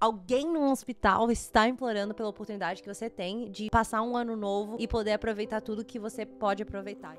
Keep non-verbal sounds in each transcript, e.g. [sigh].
Alguém num hospital está implorando pela oportunidade que você tem de passar um ano novo e poder aproveitar tudo que você pode aproveitar.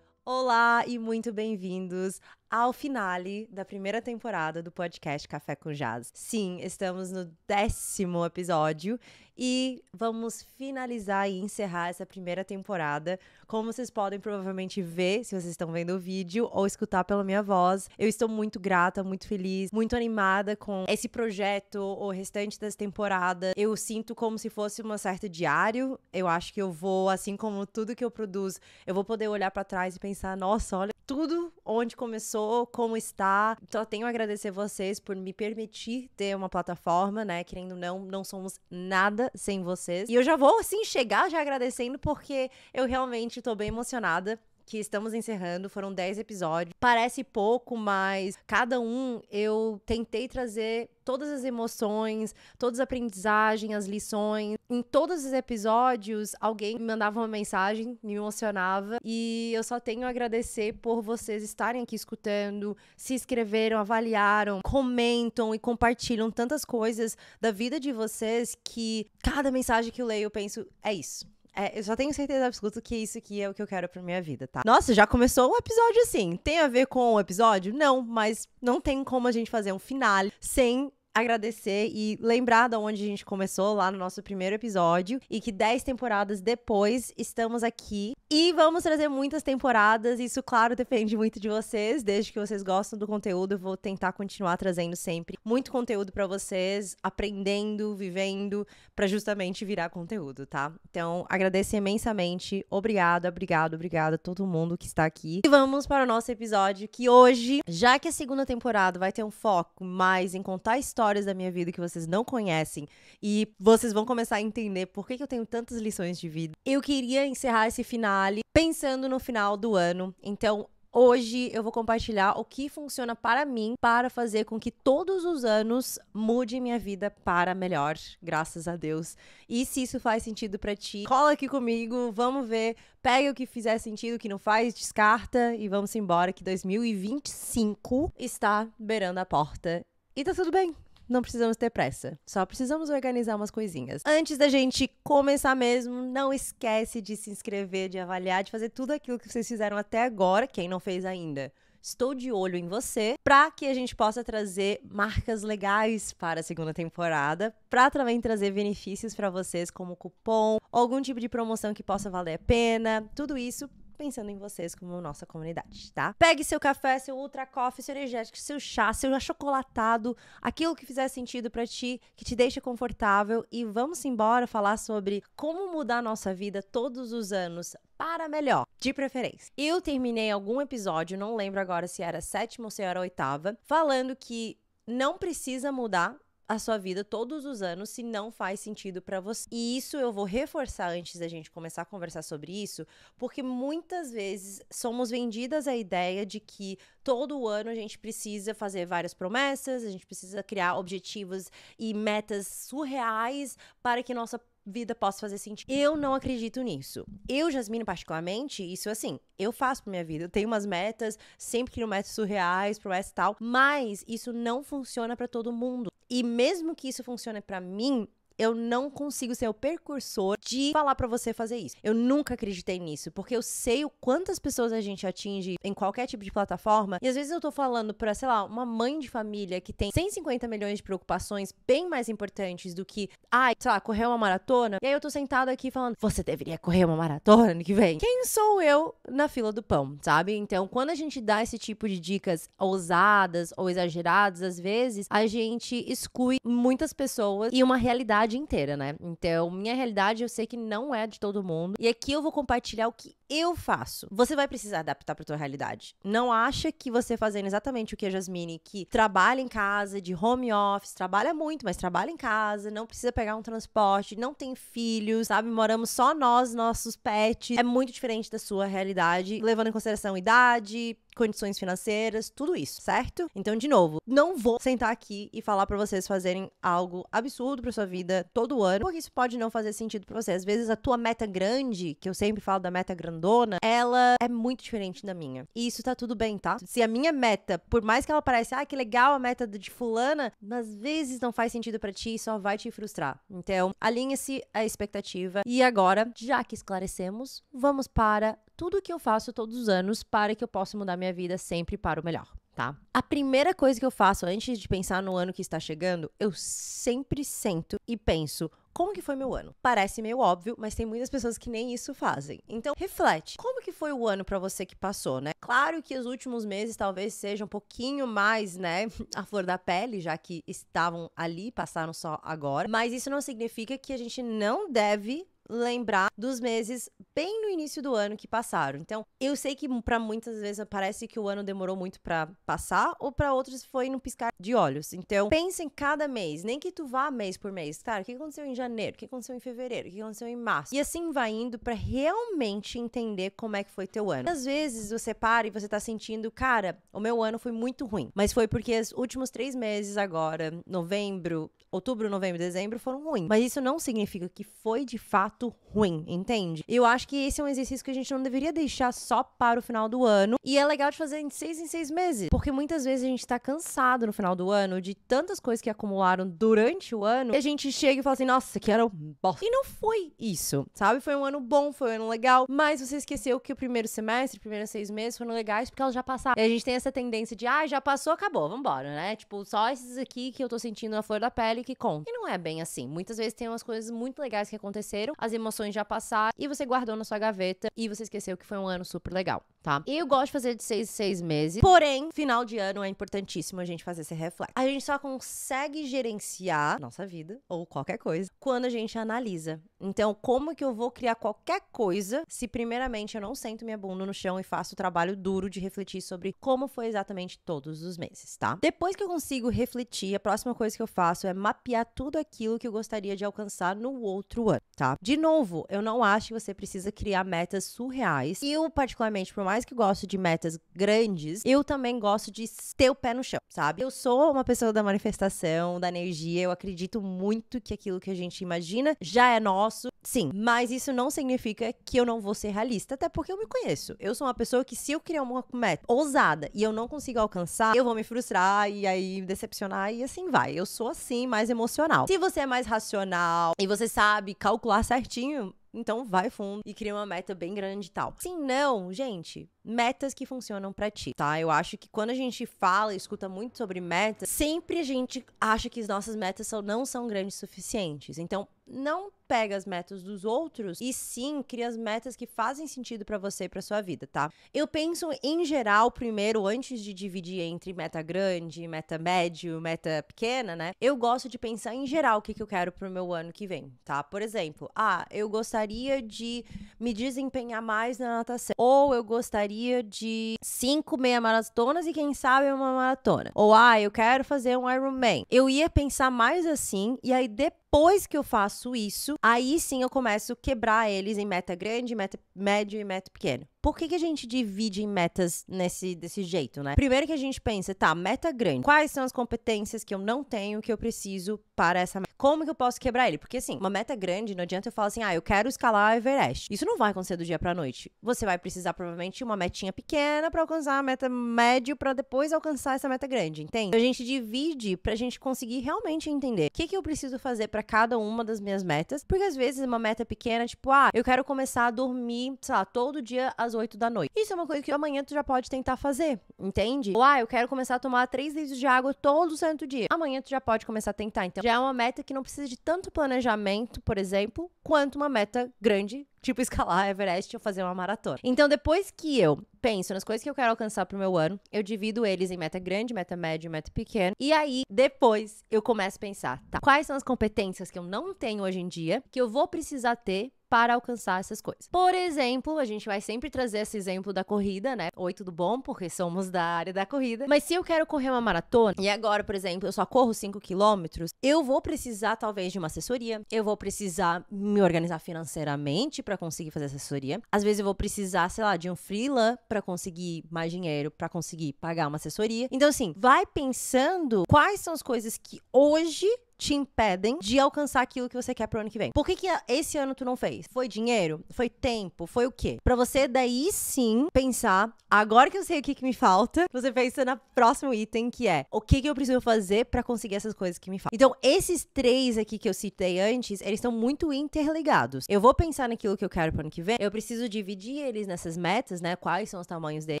Olá e muito bem-vindos ao finale da primeira temporada do podcast Café com Jazz. Sim, estamos no décimo episódio e vamos finalizar e encerrar essa primeira temporada. Como vocês podem provavelmente ver, se vocês estão vendo o vídeo ou escutar pela minha voz, eu estou muito grata, muito feliz, muito animada com esse projeto, o restante das temporadas. Eu sinto como se fosse uma certa diário. Eu acho que eu vou, assim como tudo que eu produzo, eu vou poder olhar para trás e pensar: nossa, olha tudo onde começou como está. Só então, tenho a agradecer vocês por me permitir ter uma plataforma, né? Querendo ou não, não somos nada sem vocês. E eu já vou, assim, chegar já agradecendo, porque eu realmente tô bem emocionada que estamos encerrando. Foram 10 episódios. Parece pouco, mas cada um eu tentei trazer todas as emoções, todas as aprendizagens, as lições. Em todos os episódios, alguém me mandava uma mensagem, me emocionava. E eu só tenho a agradecer por vocês estarem aqui escutando, se inscreveram, avaliaram, comentam e compartilham tantas coisas da vida de vocês que cada mensagem que eu leio eu penso, é isso é, eu só tenho certeza absoluta que isso aqui é o que eu quero pra minha vida, tá? Nossa, já começou o episódio assim. Tem a ver com o episódio? Não, mas não tem como a gente fazer um finale sem agradecer e lembrar de onde a gente começou lá no nosso primeiro episódio e que 10 temporadas depois estamos aqui e vamos trazer muitas temporadas. Isso, claro, depende muito de vocês. Desde que vocês gostam do conteúdo, eu vou tentar continuar trazendo sempre muito conteúdo para vocês, aprendendo, vivendo, para justamente virar conteúdo, tá? Então, agradeço imensamente. Obrigado, obrigado, obrigada a todo mundo que está aqui. E vamos para o nosso episódio que hoje, já que a segunda temporada vai ter um foco mais em contar histórias histórias da minha vida que vocês não conhecem e vocês vão começar a entender por que, eu tenho tantas lições de vida. Eu queria encerrar esse finale pensando no final do ano. Então, Hoje eu vou compartilhar o que funciona para mim para fazer com que todos os anos mude minha vida para melhor, graças a Deus. E se isso faz sentido para ti, cola aqui comigo, vamos ver, pega o que fizer sentido, o que não faz, descarta e vamos embora que 2025 está beirando a porta. E tá tudo bem não precisamos ter pressa, só precisamos organizar umas coisinhas. Antes da gente começar mesmo, não esquece de se inscrever, de avaliar, de fazer tudo aquilo que vocês fizeram até agora, quem não fez ainda. Estou de olho em você para que a gente possa trazer marcas legais para a segunda temporada, para também trazer benefícios para vocês como cupom, algum tipo de promoção que possa valer a pena, tudo isso pensando em vocês como nossa comunidade, tá? Pegue seu café, seu ultra coffee, seu energético, seu chá, seu achocolatado, aquilo que fizer sentido para ti, que te deixa confortável e vamos embora falar sobre como mudar nossa vida todos os anos para melhor, de preferência. Eu terminei algum episódio, não lembro agora se era sétima ou se era oitava, falando que não precisa mudar a sua vida todos os anos se não faz sentido para você. E isso eu vou reforçar antes da gente começar a conversar sobre isso, porque muitas vezes somos vendidas a ideia de que todo ano a gente precisa fazer várias promessas, a gente precisa criar objetivos e metas surreais para que nossa vida possa fazer sentido. Eu não acredito nisso. Eu, Jasmine, particularmente, isso assim, eu faço pra minha vida. Eu tenho umas metas, sempre crio metas surreais, promessas e tal, mas isso não funciona para todo mundo. E mesmo que isso funcione para mim, eu não consigo ser o percursor de falar para você fazer isso. Eu nunca acreditei nisso, porque eu sei o quantas pessoas a gente atinge em qualquer tipo de plataforma. E às vezes eu tô falando pra, sei lá, uma mãe de família que tem 150 milhões de preocupações bem mais importantes do que, ai, ah, sei lá, correr uma maratona. E aí eu tô sentada aqui falando, você deveria correr uma maratona ano que vem. Quem sou eu na fila do pão, sabe? Então, quando a gente dá esse tipo de dicas ousadas ou exageradas, às vezes, a gente exclui muitas pessoas e uma realidade realidade inteira, né? Então, minha realidade eu sei que não é de todo mundo. E aqui eu vou compartilhar o que eu faço. Você vai precisar adaptar para tua realidade. Não acha que você fazendo exatamente o que a Jasmine, que trabalha em casa, de home office, trabalha muito, mas trabalha em casa, não precisa pegar um transporte, não tem filhos, sabe? Moramos só nós, nossos pets. É muito diferente da sua realidade, levando em consideração idade, condições financeiras, tudo isso, certo? Então, de novo, não vou sentar aqui e falar para vocês fazerem algo absurdo para sua vida todo ano, porque isso pode não fazer sentido para vocês. Às vezes a tua meta grande, que eu sempre falo da meta grandona, ela é muito diferente da minha. E isso tá tudo bem, tá? Se a minha meta, por mais que ela pareça, ah, que legal a meta de fulana, mas às vezes não faz sentido para ti e só vai te frustrar. Então, alinha-se à expectativa. E agora, já que esclarecemos, vamos para tudo que eu faço todos os anos para que eu possa mudar minha vida sempre para o melhor, tá? A primeira coisa que eu faço antes de pensar no ano que está chegando, eu sempre sento e penso como que foi meu ano? Parece meio óbvio, mas tem muitas pessoas que nem isso fazem. Então, reflete. Como que foi o ano para você que passou, né? Claro que os últimos meses talvez sejam um pouquinho mais, né, [laughs] a flor da pele, já que estavam ali, passaram só agora, mas isso não significa que a gente não deve lembrar dos meses bem no início do ano que passaram. Então, eu sei que para muitas vezes parece que o ano demorou muito para passar ou para outros foi no piscar de olhos. Então, pensa em cada mês, nem que tu vá mês por mês. Cara, o que aconteceu em janeiro? O que aconteceu em fevereiro? O que aconteceu em março? E assim vai indo para realmente entender como é que foi teu ano. Às vezes você para e você tá sentindo, cara, o meu ano foi muito ruim, mas foi porque os últimos três meses agora, novembro, outubro, novembro, dezembro foram ruins. Mas isso não significa que foi de fato ruim, entende? Eu acho que esse é um exercício que a gente não deveria deixar só para o final do ano. E é legal de fazer em seis em seis meses. Porque muitas vezes a gente tá cansado no final do ano de tantas coisas que acumularam durante o ano. E a gente chega e fala assim, nossa, que era um bosta. E não foi isso, sabe? Foi um ano bom, foi um ano legal. Mas você esqueceu que o primeiro semestre, os primeiros seis meses foram legais porque elas já passaram. E a gente tem essa tendência de, ah, já passou, acabou, vambora, né? Tipo, só esses aqui que eu tô sentindo na flor da pele que conta. E não é bem assim. Muitas vezes tem umas coisas muito legais que aconteceram, as emoções já passaram e você guardou na sua gaveta e você esqueceu que foi um ano super legal tá? Eu gosto de fazer de seis, seis meses. Porém, final de ano é importantíssimo a gente fazer esse reflexo. A gente só consegue gerenciar nossa vida ou qualquer coisa quando a gente analisa. Então, como que eu vou criar qualquer coisa se, primeiramente, eu não sento minha bunda no chão e faço o trabalho duro de refletir sobre como foi exatamente todos os meses, tá? Depois que eu consigo refletir, a próxima coisa que eu faço é mapear tudo aquilo que eu gostaria de alcançar no outro ano, tá? De novo, eu não acho que você precisa criar metas surreais. Eu, particularmente, por mais mais que gosto de metas grandes, eu também gosto de ter o pé no chão, sabe? Eu sou uma pessoa da manifestação, da energia, eu acredito muito que aquilo que a gente imagina já é nosso. Sim, mas isso não significa que eu não vou ser realista, até porque eu me conheço. Eu sou uma pessoa que se eu criar uma meta ousada e eu não consigo alcançar, eu vou me frustrar e aí me decepcionar e assim vai. Eu sou assim, mais emocional. Se você é mais racional e você sabe calcular certinho, então vai fundo e cria uma meta bem grande e tal. Se não, gente, metas que funcionam para ti, tá? Eu acho que quando a gente fala, escuta muito sobre metas, sempre a gente acha que as nossas metas são, não são grandes o suficientes. Então, não pega as metas dos outros e sim cria as metas que fazem sentido para você e para sua vida, tá? Eu penso em geral primeiro antes de dividir entre meta grande, meta médio, meta pequena, né? Eu gosto de pensar em geral o que, que eu quero pro meu ano que vem, tá? Por exemplo, ah, eu gostaria de me desempenhar mais na natação, ou eu gostaria de cinco meia maratonas e quem sabe uma maratona, ou ah, eu quero fazer um Ironman. Eu ia pensar mais assim e aí depois depois que eu faço isso, aí sim eu começo a quebrar eles em meta grande, meta médio e meta pequeno. Por que, que a gente divide em metas nesse, desse jeito, né? Primeiro que a gente pensa, tá, meta grande. Quais são as competências que eu não tenho que eu preciso para essa meta? Como que eu posso quebrar ele? Porque, assim, uma meta grande, não adianta eu falar assim, ah, eu quero escalar o Everest. Isso não vai acontecer do dia pra noite. Você vai precisar, provavelmente, uma metinha pequena para alcançar a meta médio para depois alcançar essa meta grande, entende? A gente divide pra gente conseguir realmente entender o que, que eu preciso fazer para cada uma das minhas metas. Porque, às vezes, uma meta pequena, tipo, ah, eu quero começar a dormir, sei lá, todo dia às 8 da noite. Isso é uma coisa que amanhã tu já pode tentar fazer, entende? Ou, ah, eu quero começar a tomar 3 litros de água todo santo dia. Amanhã tu já pode começar a tentar. Então, já é uma meta que não precisa de tanto planejamento, por exemplo, quanto uma meta grande tipo escalar [laughs] Everest ou fazer uma maratona. Então, depois que eu penso nas coisas que eu quero alcançar pro meu ano, eu divido eles em meta grande, meta média e meta pequena. E aí, depois, eu começo a pensar, tá? Quais são as competências que eu não tenho hoje em dia que eu vou precisar ter para alcançar essas coisas. Por exemplo, a gente vai sempre trazer esse exemplo da corrida, né? Oi, tudo bom? Porque somos da área da corrida. Mas se eu quero correr uma maratona, e agora, por exemplo, eu só corro 5 quilômetros, eu vou precisar talvez de uma assessoria, eu vou precisar me organizar financeiramente para conseguir fazer assessoria. Às vezes eu vou precisar, sei lá, de um freela para conseguir mais dinheiro, para conseguir pagar uma assessoria. Então assim, vai pensando quais são as coisas que hoje te impedem de alcançar aquilo que você quer pro ano que vem. Por que, que ah, esse ano tu não fez? Foi dinheiro? Foi tempo? Foi o quê? Pra você daí sim pensar, agora que eu sei o que, que me falta, [laughs] você pensa no próximo item que é o que, que eu preciso fazer para conseguir essas coisas que me faltam. Então, esses três aqui que eu citei antes, eles estão muito interligados. Eu vou pensar naquilo que eu quero pro ano que vem, eu preciso dividir eles nessas metas, né? Quais são os tamanhos dele,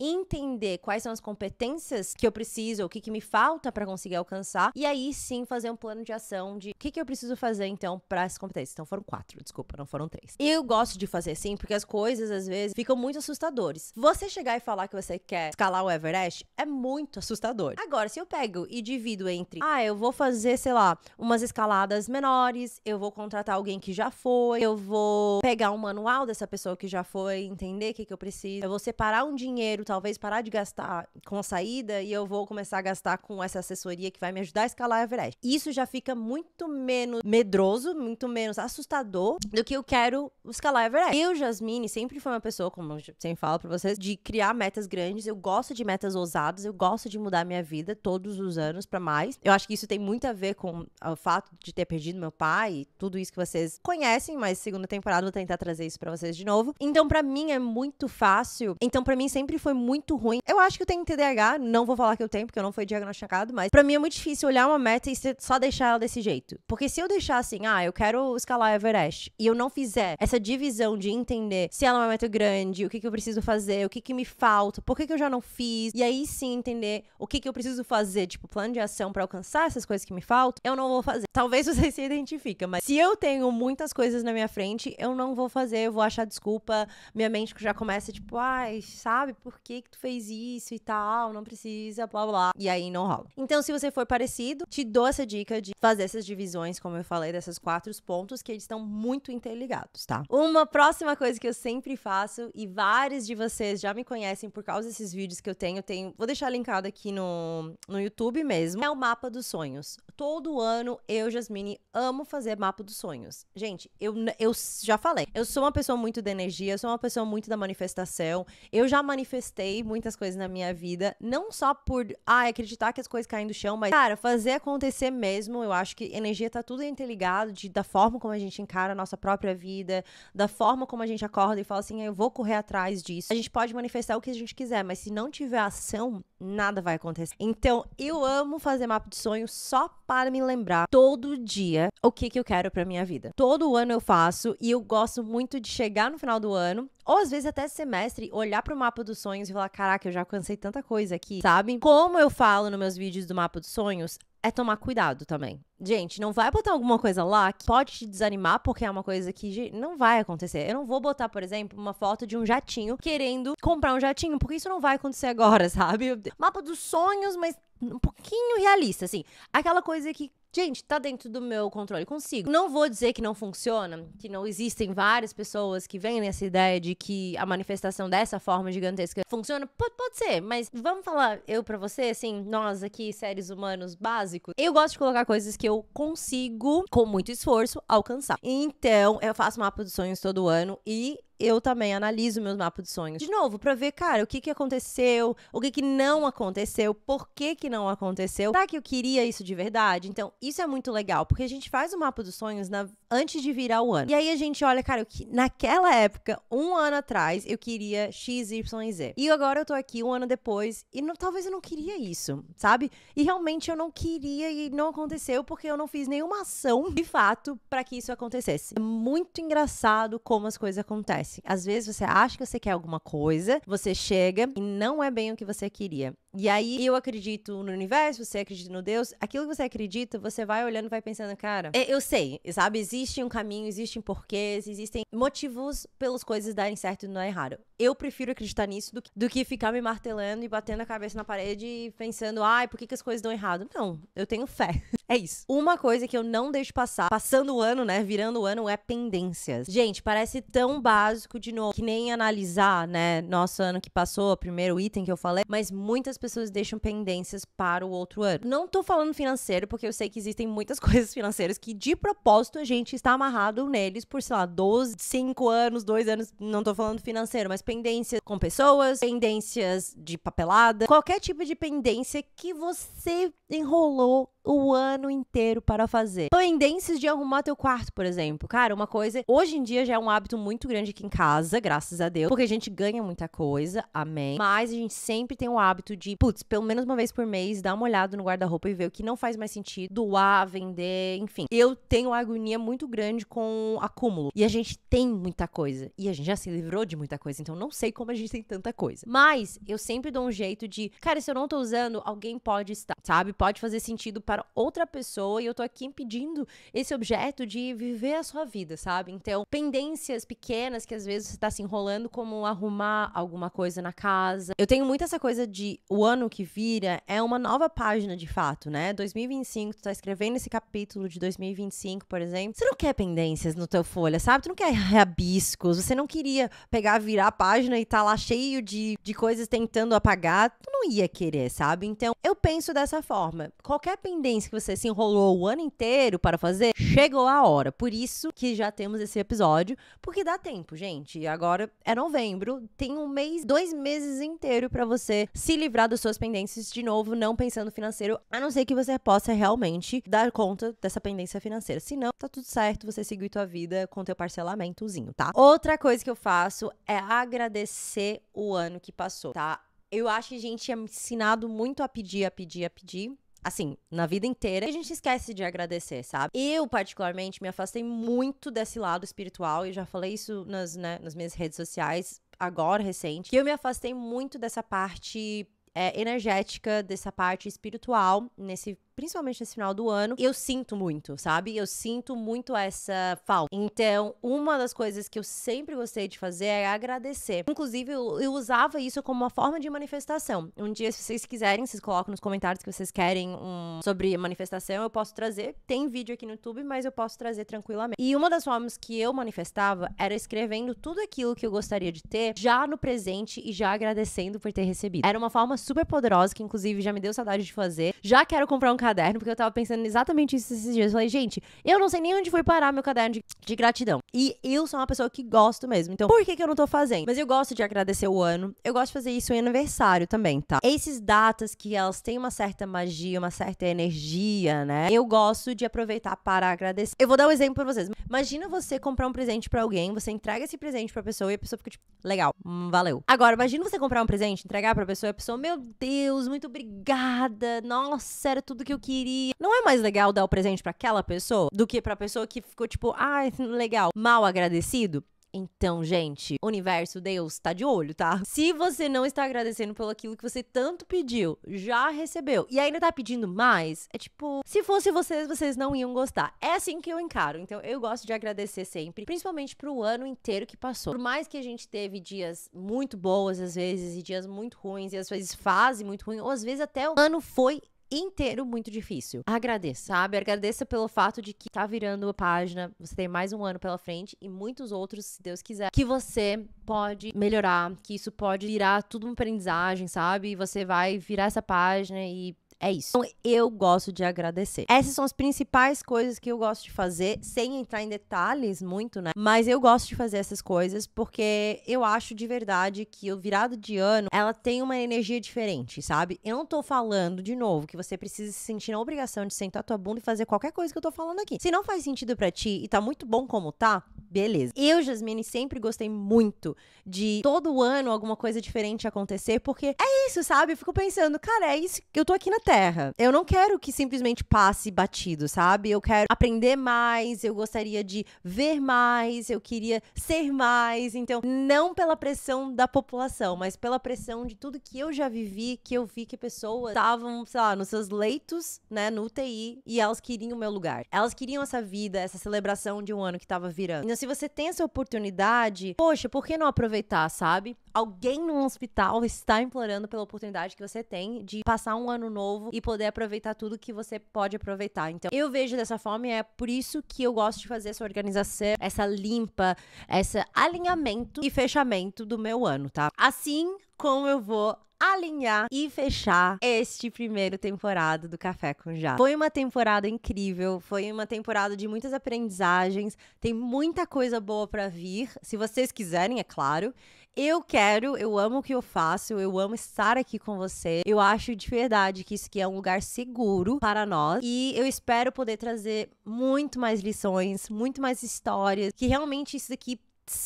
entender quais são as competências que eu preciso, o que, que me falta para conseguir alcançar, e aí sim fazer um plano de investigação de o que, que eu preciso fazer, então, para essas competências. Então foram quatro, desculpa, não foram três. Eu gosto de fazer assim, porque as coisas, às vezes, ficam muito assustadores. Você chegar e falar que você quer escalar o Everest é muito assustador. Agora, se eu pego e divido entre, ah, eu vou fazer, sei lá, umas escaladas menores, eu vou contratar alguém que já foi, eu vou pegar um manual dessa pessoa que já foi, entender o que, que eu preciso, eu vou separar um dinheiro, talvez parar de gastar com a saída e eu vou começar a gastar com essa assessoria que vai me ajudar a escalar o Everest. Isso já fica fica muito menos medroso, muito menos assustador do que eu quero escalar Everest. Eu, Jasmine, sempre fui uma pessoa, como eu sempre falo pra vocês, de criar metas grandes. Eu gosto de metas ousadas, eu gosto de mudar minha vida todos os anos para mais. Eu acho que isso tem muito a ver com o fato de ter perdido meu pai, tudo isso que vocês conhecem, mas segunda temporada eu vou tentar trazer isso para vocês de novo. Então, para mim é muito fácil. Então, para mim sempre foi muito ruim. Eu acho que eu tenho TDAH, não vou falar que eu tenho, porque eu não fui diagnosticado, mas para mim é muito difícil olhar uma meta e só deixar escalar desse jeito. Porque se eu deixar assim, ah, eu quero escalar Everest, e eu não fizer essa divisão de entender se ela é uma meta grande, o que, que eu preciso fazer, o que, que me falta, por que, que eu já não fiz, e aí sim entender o que, que eu preciso fazer, tipo, plano de ação para alcançar essas coisas que me faltam, eu não vou fazer. Talvez [laughs] você se identifica, mas se eu tenho muitas coisas na minha frente, eu não vou fazer, eu vou achar desculpa, minha mente já começa, tipo, ai, sabe, por que, que tu fez isso e tal, não precisa, blá blá. E aí não rola. Então, se você for parecido, te dou essa dica de fazer essas divisões, como eu falei, desses quatro pontos, que eles estão muito interligados, tá? Uma próxima coisa que eu sempre faço, e vários de vocês já me conhecem por causa desses vídeos que eu tenho, eu tenho vou deixar linkado aqui no, no YouTube mesmo, é o mapa dos sonhos. Todo ano eu, Jasmine, amo fazer mapa dos sonhos. Gente, eu, eu já falei, eu sou uma pessoa muito da energia, eu sou uma pessoa muito da manifestação, eu já manifestei muitas coisas na minha vida, não só por, ah, acreditar que as coisas caem do chão, mas, cara, fazer acontecer mesmo, eu acho que energia tá tudo interligado de, da forma como a gente encara a nossa própria vida, da forma como a gente acorda e fala assim, ah, eu vou correr atrás disso. A gente pode manifestar o que a gente quiser, mas se não tiver ação, nada vai acontecer. Então, eu amo fazer mapa de sonho só para me lembrar todo dia o que, que eu quero para minha vida. Todo ano eu faço e eu gosto muito de chegar no final do ano, ou às vezes até semestre, olhar para o mapa dos sonhos e falar: caraca, eu já cansei tanta coisa aqui, sabe? Como eu falo nos meus vídeos do mapa dos sonhos, é tomar cuidado também. Gente, não vai botar alguma coisa lá que pode te desanimar, porque é uma coisa que não vai acontecer. Eu não vou botar, por exemplo, uma foto de um jatinho querendo comprar um jatinho, porque isso não vai acontecer agora, [laughs] sabe? Mapa dos sonhos, mas um pouquinho realista, assim. Aquela coisa que gente, tá dentro do meu controle, consigo. Não vou dizer que não funciona, que não existem várias pessoas que vêm nessa ideia de que a manifestação dessa forma gigantesca funciona. Pode, pode ser, mas vamos falar eu para você, assim, nós aqui, seres humanos básicos. Eu gosto de colocar coisas que eu consigo, com muito esforço, alcançar. Então, eu faço mapa dos sonhos todo ano e eu também analiso meus mapas de sonhos. De novo, para ver, cara, o que, que aconteceu, o que, que não aconteceu, por que, que não aconteceu. Será que eu queria isso de verdade? Então, isso é muito legal, porque a gente faz o mapa dos sonhos na antes de virar o ano. E aí a gente olha, cara, que, naquela época, um ano atrás, eu queria X, Y e Z. E agora eu tô aqui um ano depois e não, talvez eu não queria isso, sabe? E realmente eu não queria e não aconteceu porque eu não fiz nenhuma ação de fato para que isso acontecesse. É muito engraçado como as coisas acontecem. Às vezes você acha que você quer alguma coisa, você chega e não é bem o que você queria. E aí eu acredito no universo, você acredita no Deus, aquilo que você acredita, você vai olhando, vai pensando, cara, é, eu sei, sabe? Existe um caminho, existem porquês, existem motivos pelos coisas darem certo e não é errado eu prefiro acreditar nisso do que, do que ficar me martelando e batendo a cabeça na parede e pensando, ai, por que, que as coisas dão errado? Não, eu tenho fé. [laughs] É isso. Uma coisa que eu não deixo passar, passando o ano, né? Virando o ano, é pendências. Gente, parece tão básico de novo, que nem analisar, né? Nosso ano que passou, o primeiro item que eu falei, mas muitas pessoas deixam pendências para o outro ano. Não tô falando financeiro, porque eu sei que existem muitas [laughs] coisas financeiras que de propósito a gente está amarrado neles por, sei lá, 12, 5 anos, 2 anos. Não tô falando financeiro, mas pendências com pessoas, pendências de papelada, qualquer tipo de pendência que você enrolou o ano inteiro para fazer. Pendências de arrumar teu quarto, por exemplo. Cara, uma coisa, hoje em dia já é um hábito muito grande aqui em casa, graças a Deus, porque a gente ganha muita coisa, amém. Mas a gente sempre tem o hábito de, putz, pelo menos uma vez por mês, dar uma olhada no guarda-roupa e ver o que não faz mais sentido, doar, vender, enfim. Eu tenho uma agonia muito grande com acúmulo e a gente tem muita coisa e a gente já se livrou de muita coisa, então eu não sei como a gente tem tanta coisa. Mas eu sempre dou um jeito de, cara, se eu não tô usando, alguém pode estar, sabe? Pode fazer sentido para outra pessoa e eu tô aqui impedindo esse objeto de viver a sua vida, sabe? Então, pendências pequenas que às vezes você tá se enrolando, como arrumar alguma coisa na casa. Eu tenho muito essa coisa de o ano que vira é uma nova página de fato, né? 2025, tu tá escrevendo esse capítulo de 2025, por exemplo. Você não quer pendências no teu folha, sabe? Tu não quer rabiscos, você não queria pegar, virar a página e tá lá cheio de, de coisas tentando apagar, tu não ia querer, sabe? Então, eu penso dessa forma. Qualquer pendência que você se enrolou o ano inteiro para fazer, chegou a hora. Por isso que já temos esse episódio, porque dá tempo, gente. Agora é novembro, tem um mês, dois meses inteiro para você se livrar das suas pendências de novo, não pensando financeiro, a não ser que você possa realmente dar conta dessa pendência financeira. Se não, tá tudo certo, você seguir tua vida com teu parcelamentozinho, tá? Outra coisa que eu faço é agradar agradecer o ano que passou, tá? Eu acho que a gente é ensinado muito a pedir, a pedir, a pedir assim, na vida inteira, a gente esquece de agradecer, sabe? Eu, particularmente, me afastei muito desse lado espiritual, e já falei isso nas, né, nas minhas redes sociais, agora, recente, que eu me afastei muito dessa parte é, energética, dessa parte espiritual, nesse principalmente nesse final do ano, eu sinto muito, sabe? Eu sinto muito essa falta. Então, uma das coisas que eu sempre gostei de fazer é agradecer. Inclusive, eu, eu usava isso como uma forma de manifestação. Um dia, se vocês quiserem, vocês colocam nos comentários que vocês querem um sobre manifestação, eu posso trazer. Tem vídeo aqui no YouTube, mas eu posso trazer tranquilamente. E uma das formas que eu manifestava era escrevendo tudo aquilo que eu gostaria de ter já no presente e já agradecendo por ter recebido. Era uma forma super poderosa que, inclusive, já me deu saudade de fazer. Já quero comprar um caderno, porque eu tava pensando exatamente isso esses dias. Eu falei, gente, eu não sei nem onde foi parar meu caderno de, de gratidão. E eu sou uma pessoa que gosto mesmo. Então, por que, que eu não tô fazendo? Mas eu gosto de agradecer o ano. Eu gosto de fazer isso em aniversário também, tá? Esses datas que elas têm uma certa magia, uma certa energia, né? Eu gosto de aproveitar para agradecer. Eu vou dar um exemplo pra vocês. Imagina você comprar um presente para alguém, você entrega esse presente pra pessoa e a pessoa fica tipo, legal, hum, valeu. Agora, imagina você comprar um presente, entregar pra pessoa e a pessoa, meu Deus, muito obrigada. Nossa, era tudo que eu eu queria. Não é mais legal dar o presente para aquela pessoa do que para a pessoa que ficou tipo, ah, legal, mal agradecido? Então, gente, universo, Deus, tá de olho, tá? Se você não está agradecendo pelo aquilo que você tanto pediu, já recebeu e ainda tá pedindo mais, é tipo, se fosse vocês, vocês não iam gostar. É assim que eu encaro. Então, eu gosto de agradecer sempre, principalmente pro ano inteiro que passou. Por mais que a gente teve dias muito boas às vezes e dias muito ruins e às vezes fase muito ruim, ou às vezes até o ano foi inteiro muito difícil. Agradeça, sabe? Agradeça pelo fato de que tá virando a página, você tem mais um ano pela frente e muitos outros, se Deus quiser, que você pode melhorar, que isso pode virar tudo uma aprendizagem, sabe? E você vai virar essa página e é isso. Então, eu gosto de agradecer. Essas são as principais coisas que eu gosto de fazer, sem entrar em detalhes muito, né? Mas eu gosto de fazer essas coisas porque eu acho de verdade que o virado de ano, ela tem uma energia diferente, sabe? Eu não tô falando, de novo, que você precisa se sentir na obrigação de sentar tua bunda e fazer qualquer coisa que eu tô falando aqui. Se não faz sentido para ti e tá muito bom como tá, beleza. Eu, Jasmine, sempre gostei muito de todo ano alguma coisa diferente acontecer, porque é isso, sabe? Eu fico pensando, cara, é isso que eu tô aqui na Terra. Eu não quero que simplesmente passe batido, sabe? Eu quero aprender mais, eu gostaria de ver mais, eu queria ser mais. Então, não pela pressão da população, mas pela pressão de tudo que eu já vivi, que eu vi que pessoas estavam, sei lá, nos seus leitos, né, no UTI, e elas queriam o meu lugar. Elas queriam essa vida, essa celebração de um ano que tava virando. Então, se se você tem essa oportunidade, poxa, por que não aproveitar, sabe? Alguém no hospital [laughs] está implorando pela oportunidade que você tem de passar um ano novo e poder aproveitar tudo que você pode aproveitar. Então, eu vejo dessa forma e é por isso que eu gosto de fazer essa organização, essa limpa, esse alinhamento e fechamento do meu ano, tá? Assim como eu vou alinhar e fechar este primeiro temporada do Café com Já. Foi uma temporada incrível, foi uma temporada de muitas aprendizagens, tem muita coisa boa para vir, se vocês quiserem, é claro. Eu quero, eu amo o que eu faço, eu amo estar aqui com você. Eu acho de verdade que isso aqui é um lugar seguro para nós e eu espero poder trazer muito mais lições, muito mais histórias, que realmente isso aqui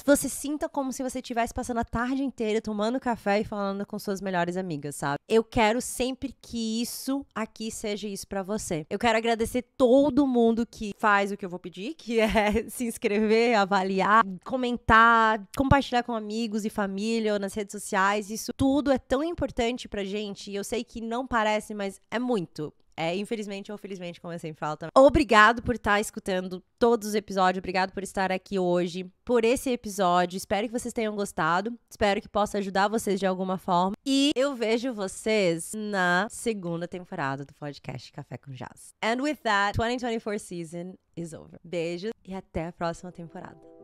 você sinta como se você estivesse passando a tarde inteira tomando café e falando com suas melhores amigas, sabe? Eu quero sempre que isso aqui seja isso para você. Eu quero agradecer todo mundo que faz o que eu vou pedir, que é [laughs] se inscrever, avaliar, comentar, compartilhar com amigos e família ou nas redes sociais. Isso tudo é tão importante pra gente e eu sei que não parece, mas é muito. É, infelizmente ou felizmente, como eu sempre falo também. Obrigado por estar tá escutando todos os episódios, obrigado por estar aqui hoje, por esse episódio. Espero que vocês tenham gostado, espero que possa ajudar vocês de alguma forma. E eu vejo vocês na segunda temporada do podcast Café com Jazz. And with that, 2024 season is over. beijos e até a próxima temporada.